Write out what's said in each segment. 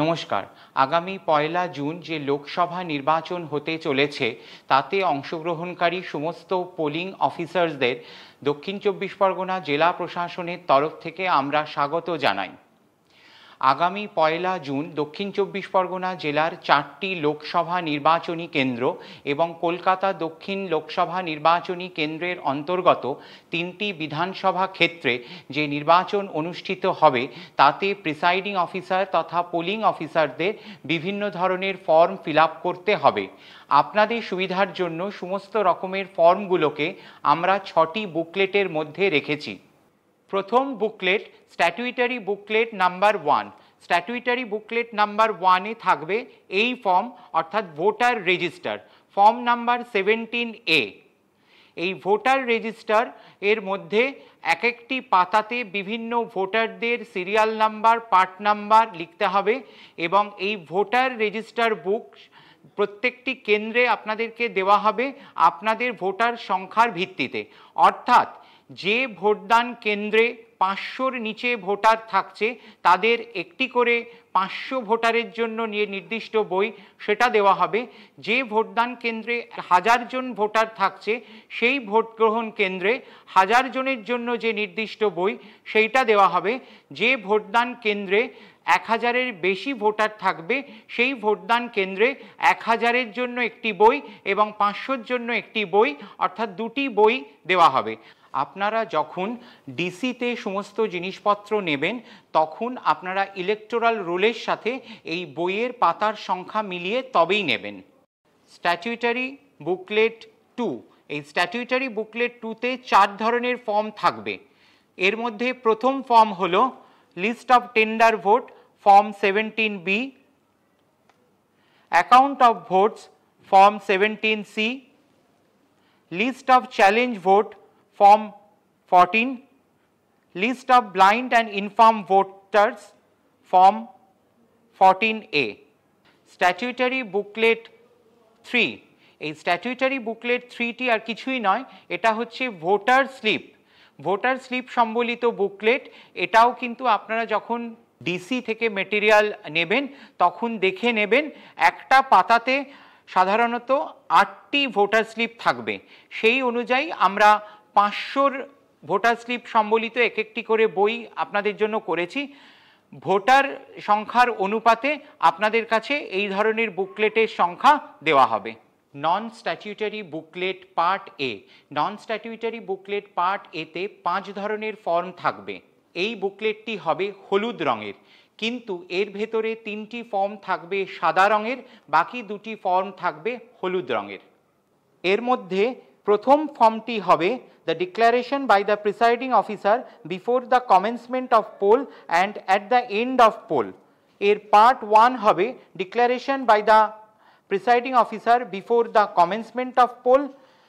নমস্কার আগামী পয়লা জুন যে লোকসভা নির্বাচন হতে চলেছে তাতে অংশগ্রহণকারী সমস্ত পোলিং অফিসার্সদের দক্ষিণ চব্বিশ পরগনা জেলা প্রশাসনের তরফ থেকে আমরা স্বাগত জানাই আগামী পয়লা জুন দক্ষিণ চব্বিশ পরগনা জেলার চারটি লোকসভা নির্বাচনী কেন্দ্র এবং কলকাতা দক্ষিণ লোকসভা নির্বাচনী কেন্দ্রের অন্তর্গত তিনটি বিধানসভা ক্ষেত্রে যে নির্বাচন অনুষ্ঠিত হবে তাতে প্রিসাইডিং অফিসার তথা পোলিং অফিসারদের বিভিন্ন ধরনের ফর্ম ফিল করতে হবে আপনাদের সুবিধার জন্য সমস্ত রকমের ফর্মগুলোকে আমরা ছটি বুকলেটের মধ্যে রেখেছি প্রথম booklet statutory booklet number one statutory booklet number ওয়ানে থাকবে এই ফর্ম অর্থাৎ voter register form number seventeen A এই ভোটার রেজিস্টার এর মধ্যে এক একটি পাতাতে বিভিন্ন ভোটারদের সিরিয়াল নাম্বার পার্ট নাম্বার লিখতে হবে এবং এই ভোটার রেজিস্টার বুক প্রত্যেকটি কেন্দ্রে আপনাদেরকে দেওয়া হবে আপনাদের ভোটার সংখ্যার ভিত্তিতে অর্থাৎ যে ভোটদান কেন্দ্রে পাঁচশোর নিচে ভোটার থাকছে তাদের একটি করে পাঁচশো ভোটারের জন্য নিয়ে নির্দিষ্ট বই সেটা দেওয়া হবে যে ভোটদান কেন্দ্রে হাজার জন ভোটার থাকছে সেই ভোট গ্রহণ কেন্দ্রে হাজার জনের জন্য যে নির্দিষ্ট বই সেইটা দেওয়া হবে যে ভোটদান কেন্দ্রে এক হাজারের বেশি ভোটার থাকবে সেই ভোটদান কেন্দ্রে এক হাজারের জন্য একটি বই এবং পাঁচশোর জন্য একটি বই অর্থাৎ দুটি বই দেওয়া হবে আপনারা যখন ডিসিতে সমস্ত জিনিসপত্র নেবেন তখন আপনারা ইলেকটোরাল রোলের সাথে এই বইয়ের পাতার সংখ্যা মিলিয়ে তবেই নেবেন স্ট্যাটিউটারি বুকলেট টু এই স্ট্যাটিউটারি বুকলেট টুতে চার ধরনের ফর্ম থাকবে এর মধ্যে প্রথম ফর্ম হলো list of tender vote form seventeen B account of votes form seventeen C list of challenge vote Form 14, List of blind and infirm voters, Form 14A. Statutory booklet three এই statutory booklet থ্রিটি আর কিছুই নয় এটা হচ্ছে voter slip voter slip সম্বলিত booklet এটাও কিন্তু আপনারা যখন ডিসি থেকে মেটেরিয়াল নেবেন তখন দেখে নেবেন একটা পাতাতে সাধারণত আটটি ভোটার স্লিপ থাকবে সেই অনুযায়ী আমরা পাঁচশোর ভোটার স্লিপ সম্বলিত এক একটি করে বই আপনাদের জন্য করেছি ভোটার সংখ্যার অনুপাতে আপনাদের কাছে এই ধরনের বুকলেটের সংখ্যা দেওয়া হবে non statutory booklet part A non statutory booklet part এতে পাঁচ ধরনের ফর্ম থাকবে এই বুকলেটটি হবে হলুদ রঙের কিন্তু এর ভেতরে তিনটি ফর্ম থাকবে সাদা রঙের বাকি দুটি ফর্ম থাকবে হলুদ রঙের এর মধ্যে প্রথম ফর্মটি হবে the declaration by the presiding officer before the commencement of poll and at the end of poll এর পার্ট ওয়ান হবে declaration by the presiding officer before the commencement of poll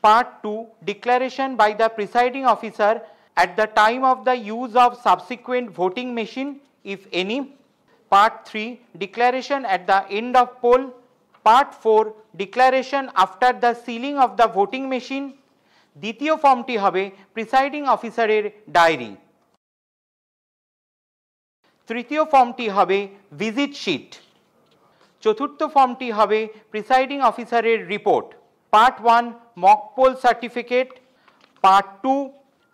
part two declaration by the presiding officer at the time of the use of subsequent voting machine if any part three declaration at the end of poll part 4 declaration after the sealing of the voting machine ditiyo form ti hobe presiding officer diary tritiyo form ti hobe visit sheet chaturtho form ti hobe presiding officer report part 1 mock poll certificate part 2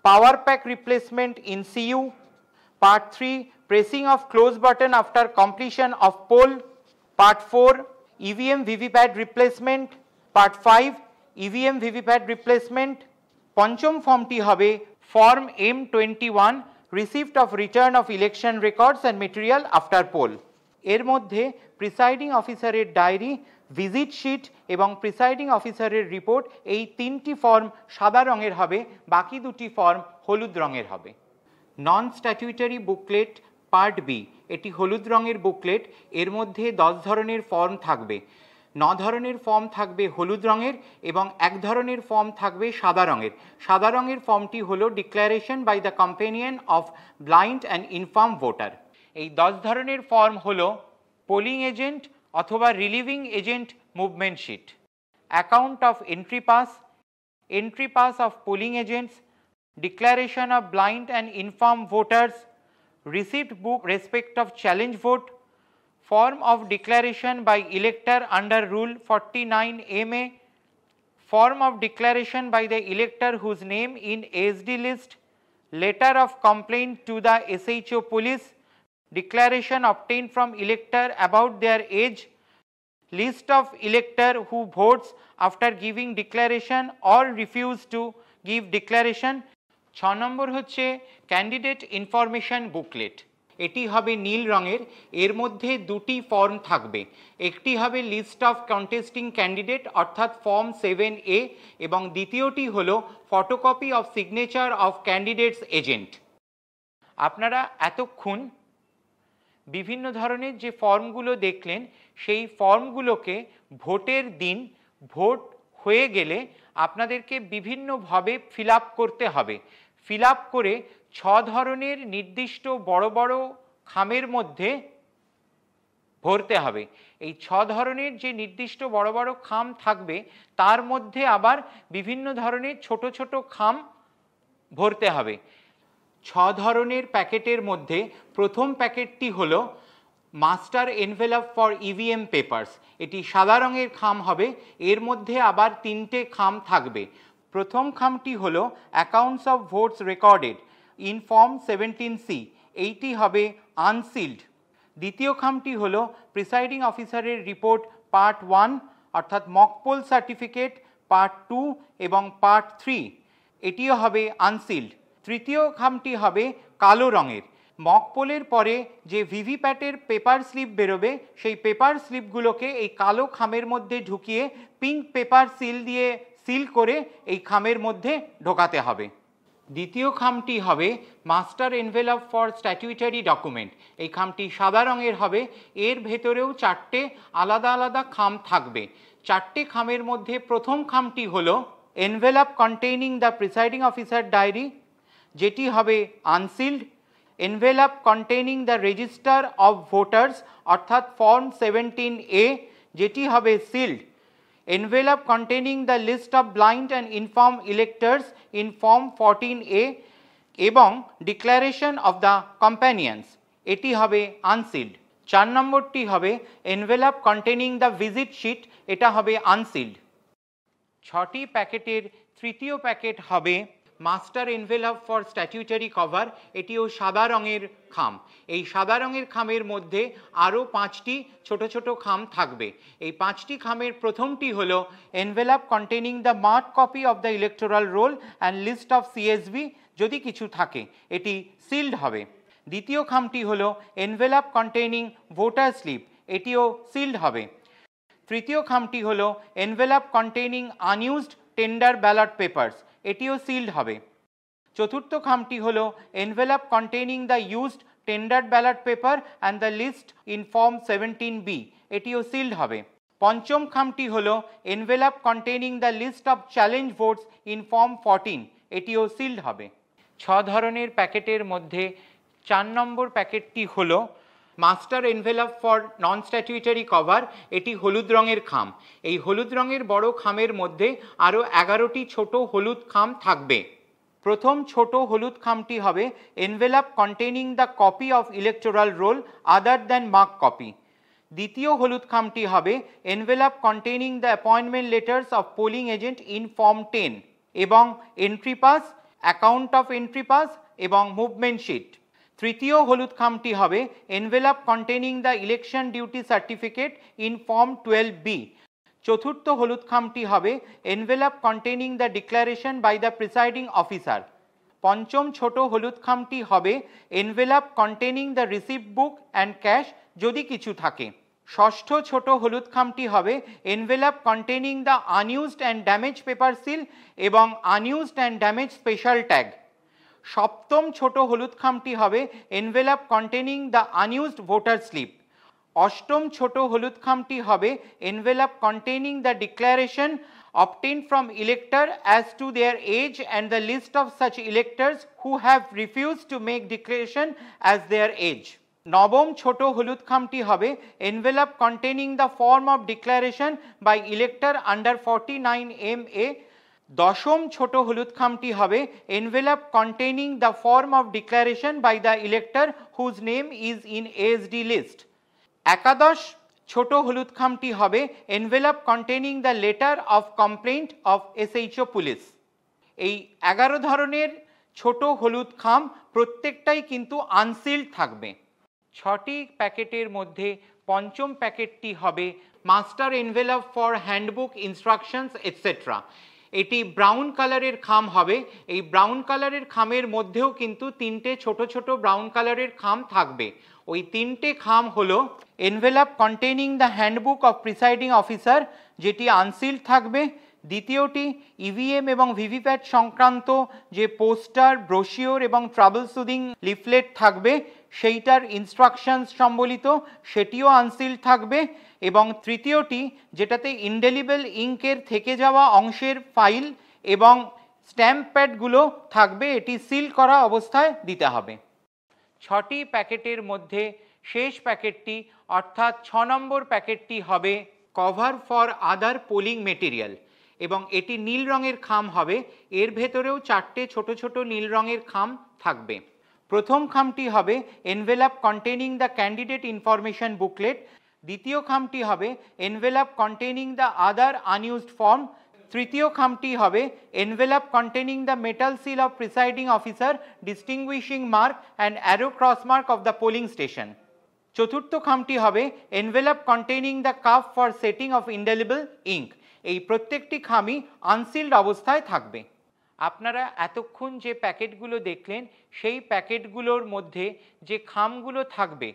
power pack replacement in cu part 3 pressing of close button after completion of poll part 4 EVM VVPAT replacement part five EVM VVPAT replacement পঞ্চম ফর্মটি হবে form M twenty one receipt of return of election records and material after poll এর মধ্যে presiding অফিসারের diary visit sheet এবং presiding অফিসারের report এই তিনটি ফর্ম সাদা রঙের হবে বাকি দুটি ফর্ম হলুদ রঙের হবে non statutory booklet part B এটি হলুদ রঙের বুকলেট এর মধ্যে দশ ধরনের ফর্ম থাকবে ন ধরনের ফর্ম থাকবে হলুদ রঙের এবং এক ধরনের ফর্ম থাকবে সাদা রঙের সাদা রঙের ফর্মটি হলো declaration by the companion of blind and infirm voter এই দশ ধরনের ফর্ম হল পোলিং এজেন্ট অথবা relieving agent movement sheet account of entry pass entry pass of polling agents declaration of blind and infirm voters receipt book respect of challenge vote, form of declaration by elector under rule 49 MA, form of declaration by the elector whose name in ASD list, letter of complaint to the SHO police, declaration obtained from elector about their age, list of elector who votes after giving declaration or refuse to give declaration ছ নম্বর হচ্ছে candidate information booklet এটি হবে নীল রঙের এর মধ্যে দুটি form থাকবে একটি হবে লিস্ট অফ কন্টেস্টিং ক্যান্ডিডেট অর্থাৎ ফর্ম সেভেন এ এবং দ্বিতীয়টি হল photocopy of signature of candidates agent আপনারা এতক্ষণ বিভিন্ন ধরনের যে ফর্মগুলো দেখলেন সেই ফর্মগুলোকে ভোটের দিন ভোট হয়ে গেলে আপনাদেরকে বিভিন্নভাবে ফিল করতে হবে ফিল করে ছ ধরনের নির্দিষ্ট বড় বড় খামের মধ্যে ভরতে হবে এই ছ ধরনের যে নির্দিষ্ট বড় বড় খাম থাকবে তার মধ্যে আবার বিভিন্ন ধরনের ছোট ছোট খাম ভরতে হবে ছ ধরনের প্যাকেটের মধ্যে প্রথম প্যাকেটটি হলো master envelope for EVM e papers এটি সাদা রঙের খাম হবে এর মধ্যে আবার তিনটে খাম থাকবে প্রথম খামটি হল accounts of votes recorded in form seventeen C এইটি হবে আনসিল্ড দ্বিতীয় খামটি হল প্রিসাইডিং অফিসারের রিপোর্ট পার্ট ওয়ান অর্থাৎ মকপোল সার্টিফিকেট পার্ট টু এবং পার্ট থ্রি এটিও হবে আনসিল্ড তৃতীয় খামটি হবে কালো রঙের মক পোলের পরে যে ভিভিপ্যাটের পেপার স্লিপ বেরোবে সেই পেপার স্লিপগুলোকে এই কালো খামের মধ্যে ঢুকিয়ে পিঙ্ক পেপার সিল দিয়ে সিল করে এই খামের মধ্যে ঢোকাতে হবে দ্বিতীয় খামটি হবে master envelope for statutory document এই খামটি সাদা রঙের হবে এর ভেতরেও চারটে আলাদা আলাদা খাম থাকবে চারটে খামের মধ্যে প্রথম খামটি হল envelope containing the presiding officer diary যেটি হবে unsealed envelope containing the register of voters অর্থাৎ ফর্ম সেভেন্টিন এ যেটি হবে sealed envelope containing the list of blind and infirm electors in form fourteen A এবং ডিক্লারেশন অফ দ্য কম্প্যানিয়ান্স এটি হবে unsealed চার নম্বরটি হবে envelope containing the visit sheet এটা হবে আনসিল্ড ছটি প্যাকেটের তৃতীয় প্যাকেট হবে master envelope for statutory cover এটিও সাদা রঙের খাম এই সাদা রঙের খামের মধ্যে আরও পাঁচটি ছোট ছোট খাম থাকবে এই পাঁচটি খামের প্রথমটি হলো envelope containing the mark copy of the electoral roll and list of CSB যদি কিছু থাকে এটি সিল্ড হবে দ্বিতীয় খামটি হলো এনভেলপ কন্টেনিং ভোটার স্লিপ এটিও সিল্ড হবে তৃতীয় খামটি হলো envelope containing unused tender ballot papers এটিও সিলড হবে চতুর্থ খামটি হল envelope containing the used tender ballot paper and the list in form seventeen B এটিও সিলড হবে পঞ্চম খামটি হল envelope containing the list of challenge votes in form fourteen এটিও সিলড হবে ছ ধরনের প্যাকেটের মধ্যে চার নম্বর প্যাকেটটি হলো master envelope for non statutory cover এটি হলুদ রঙের খাম এই হলুদ রঙের বড় খামের মধ্যে আরও এগারোটি ছোট হলুদ খাম থাকবে প্রথম ছোট হলুদ খামটি হবে envelope containing the copy of electoral roll other than mark copy দ্বিতীয় হলুদ খামটি হবে envelope containing the appointment letters of polling agent in form ten এবং entry pass account of entry pass এবং মুভমেন্ট শিট তৃতীয় হলুদ খামটি হবে envelope containing the election duty certificate in form twelve B চতুর্থ হলুদ খামটি হবে envelope containing the declaration by the presiding officer পঞ্চম ছোট হলুদ খামটি হবে envelope containing the receipt book and cash যদি কিছু থাকে ষষ্ঠ ছোট হলুদ খামটি হবে envelope containing the unused and damage paper seal এবং unused and damage special tag সপ্তম ছোট হলুদ খামটি হবে envelope containing the unused voter slip অষ্টম ছোট হলুদ খামটি হবে envelope containing the declaration obtained from elector as to their age and the list of such electors who have refused to make declaration as their age. নবম ছোট হলুদ খামটি হবে envelope containing the form of declaration by elector under forty nine M A দশম ছোট হলুদ খামটি হবে envelope containing the form of declaration by the elector whose name is in SD list একাদশ ছোট হলুদ খামটি হবে envelope containing the letter of complaint of SHO police এই এগারো ধরনের ছোট হলুদ খাম প্রত্যেকটাই কিন্তু আনসিল্ড থাকবে ছটি প্যাকেটের মধ্যে পঞ্চম প্যাকেটটি হবে master envelope for handbook instructions etcetera এটি ব্রাউন কালারের খাম হবে এই ব্রাউন কালারের খামের মধ্যেও কিন্তু তিনটে ছোট ছোট ব্রাউন কালারের খাম থাকবে ওই তিনটে খাম হলো envelope containing the handbook of presiding officer যেটি আনসিল্ড থাকবে দ্বিতীয়টি ইভিএম e এবং ভিভিপ্যাট সংক্রান্ত যে পোস্টার ব্রোশিওর এবং ট্রাভেল সুদিং লিফলেট থাকবে সেইটার ইনস্ট্রাকশনস সম্বলিত সেটিও আনসিল্ড থাকবে এবং তৃতীয়টি যেটাতে ইনডেলিবেল ইঙ্কের থেকে যাওয়া অংশের ফাইল এবং স্ট্যাম্প প্যাডগুলো থাকবে এটি সিল করা অবস্থায় দিতে হবে ছটি প্যাকেটের মধ্যে শেষ প্যাকেটটি অর্থাৎ ছ নম্বর প্যাকেটটি হবে cover for other polling material এবং এটি নীল রঙের খাম হবে এর ভেতরেও চারটে ছোট ছোট নীল রঙের খাম থাকবে প্রথম খামটি হবে envelope containing the candidate information booklet দ্বিতীয় খামটি হবে envelope containing the other unused form তৃতীয় খামটি হবে envelope containing the metal seal of presiding officer distinguishing mark and arrow cross mark of the polling station চতুর্থ খামটি হবে envelope containing the cup for setting of indelible ink এই প্রত্যেকটি খামই unsealed অবস্থায় থাকবে আপনারা এতক্ষণ যে প্যাকেটগুলো দেখলেন সেই প্যাকেটগুলোর মধ্যে যে খামগুলো থাকবে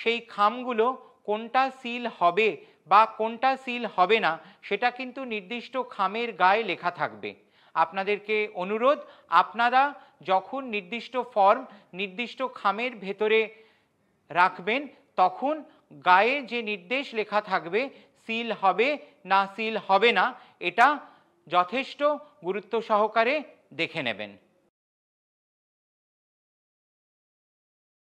সেই খামগুলো কোনটা সিল হবে বা কোনটা সিল হবে না সেটা কিন্তু নির্দিষ্ট খামের গায়ে লেখা থাকবে আপনাদেরকে অনুরোধ আপনারা যখন নির্দিষ্ট ফর্ম নির্দিষ্ট খামের ভেতরে রাখবেন তখন গায়ে যে নির্দেশ লেখা থাকবে সিল হবে না সিল হবে না এটা যথেষ্ট গুরুত্ব সহকারে দেখে নেবেন